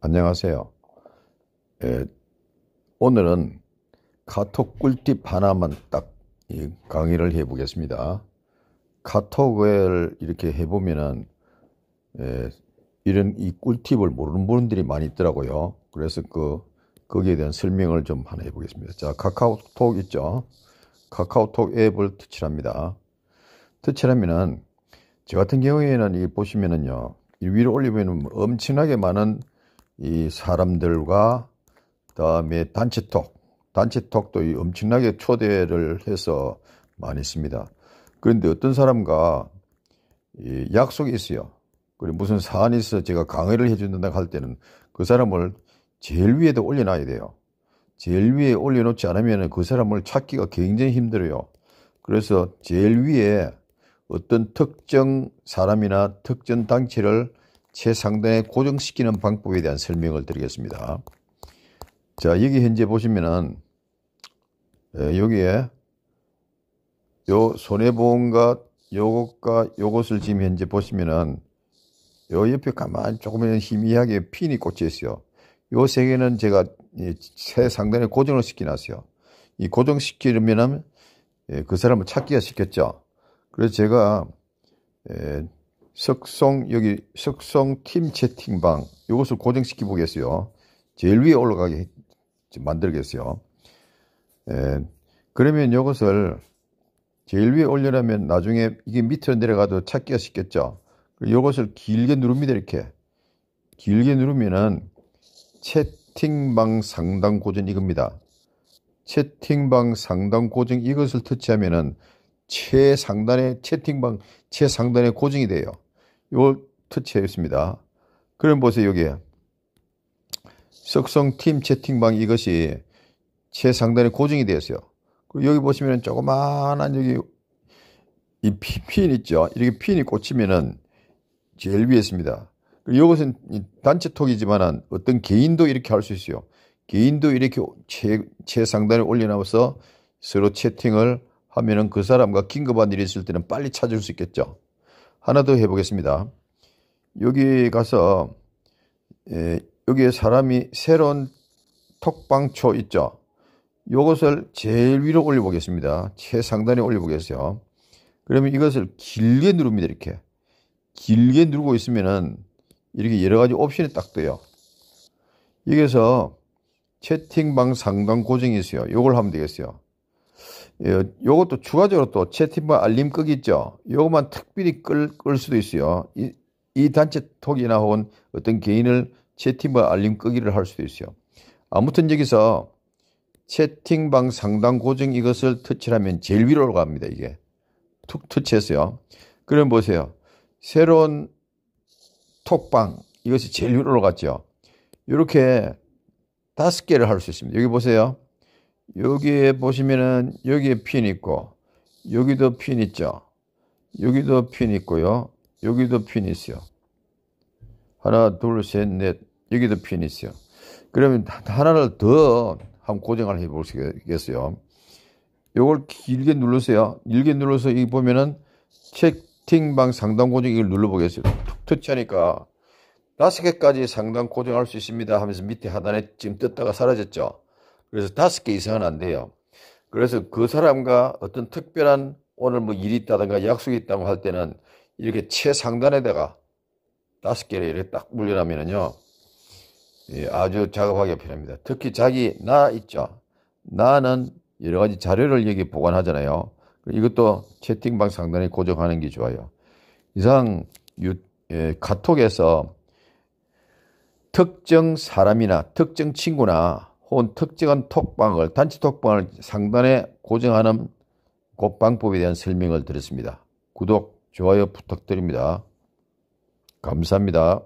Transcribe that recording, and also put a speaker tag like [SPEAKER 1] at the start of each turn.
[SPEAKER 1] 안녕하세요. 에, 예, 오늘은 카톡 꿀팁 하나만 딱 강의를 해보겠습니다. 카톡을 이렇게 해보면은 에, 예, 이런 이 꿀팁을 모르는 분들이 많이 있더라고요. 그래서 그 거기에 대한 설명을 좀 하나 해보겠습니다. 자, 카카오톡 있죠. 카카오톡 앱을 터치합니다터치하면은저 같은 경우에는 이 보시면은요 위로 올리면 엄청나게 많은 이 사람들과 다음에 단체톡 단체톡도 이 엄청나게 초대를 해서 많이 씁니다. 그런데 어떤 사람과 이 약속이 있어요. 그리고 무슨 사안이 있어 제가 강의를 해준다 할 때는 그 사람을 제일 위에다 올려놔야 돼요. 제일 위에 올려놓지 않으면 그 사람을 찾기가 굉장히 힘들어요. 그래서 제일 위에 어떤 특정 사람이나 특정 단체를 최상단에 고정시키는 방법에 대한 설명을 드리겠습니다. 자, 여기 현재 보시면은, 예, 여기에 요 손해보험과 요것과 요것을 지금 현재 보시면은 요 옆에 가만 조금 희미하게 핀이 꽂혀 있어요. 요세 개는 제가 새 상단에 고정을 시키놨어요. 이 고정시키려면 예, 그 사람을 찾기가 쉽겠죠. 그래서 제가 예, 석성 여기 석성 팀 채팅방 이것을 고정시키 보겠어요. 제일 위에 올라가게 만들겠어요. 예, 그러면 이것을 제일 위에 올려라면 나중에 이게 밑으로 내려가도 찾기가 쉽겠죠. 이것을 길게 누릅니다 이렇게 길게 누르면은 채팅방 상담 고정 이겁니다. 채팅방 상담 고정 이것을 터치하면은 최상단의 채팅방 최상단의 고정이 돼요. 이걸 터치했습니다. 그럼 보세요 여기에 석성 팀 채팅방 이것이 최상단의 고정이 되었어요. 그리고 여기 보시면은 조그마한 여기 이 핀 있죠. 이렇게 핀이 꽂히면은 제일 위에 있습니다. 이것은 단체 톡이지만 어떤 개인도 이렇게 할 수 있어요. 개인도 이렇게 최, 최상단에 올려놔서 서로 채팅을 하면은 그 사람과 긴급한 일이 있을 때는 빨리 찾을 수 있겠죠. 하나 더 해보겠습니다. 여기 가서 에, 예, 여기에 사람이 새로운 톡방초 있죠. 이것을 제일 위로 올려보겠습니다. 최상단에 올려보겠어요. 그러면 이것을 길게 누릅니다. 이렇게 길게 누르고 있으면은 이렇게 여러 가지 옵션이 딱 떠요. 여기서 채팅방 상단 고정이 있어요. 요걸 하면 되겠어요. 예, 요것도 추가적으로 또 채팅방 알림 끄기 있죠. 요것만 특별히 끌, 끌 수도 있어요. 이, 이 단체 톡이나 혹은 어떤 개인을 채팅방 알림 끄기를 할 수도 있어요. 아무튼 여기서 채팅방 상단 고정 이것을 터치하면 를 제일 위로 갑니다. 이게 툭 터치했어요. 그럼 보세요. 새로운 톡방 이것이 제일 위로 올라갔죠. 이렇게 다섯 개를 할 수 있습니다. 여기 보세요. 여기에 보시면은 여기에 핀 있고 여기도 핀 있죠. 여기도 핀 있고요. 여기도 핀 있어요. 하나, 둘, 셋, 넷. 여기도 핀 있어요. 그러면 하나를 더 한번 고정을 해 보시겠어요. 요걸 길게 누르세요. 길게 눌러서 이기 보면은 책 채팅방 상단 고정 이걸 눌러보겠습니다. 툭 터치하니까 다섯 개까지 상단 고정할 수 있습니다 하면서 밑에 하단에 지금 떴다가 사라졌죠. 그래서 다섯 개 이상은 안 돼요. 그래서 그 사람과 어떤 특별한 오늘 뭐 일이 있다든가 약속이 있다고 할 때는 이렇게 최상단에다가 다섯 개를 이렇게 딱 물려놓으면요. 예, 아주 작업하기가 편합니다. 특히 자기, 나 있죠. 나는 여러 가지 자료를 여기 보관하잖아요. 이것도 채팅방 상단에 고정하는 게 좋아요. 이상 유, 예, 카톡에서 특정 사람이나 특정 친구나 혹은 특정한 톡방을 단체 톡방을 상단에 고정하는 곧 방법에 대한 설명을 드렸습니다. 구독, 좋아요 부탁드립니다. 감사합니다.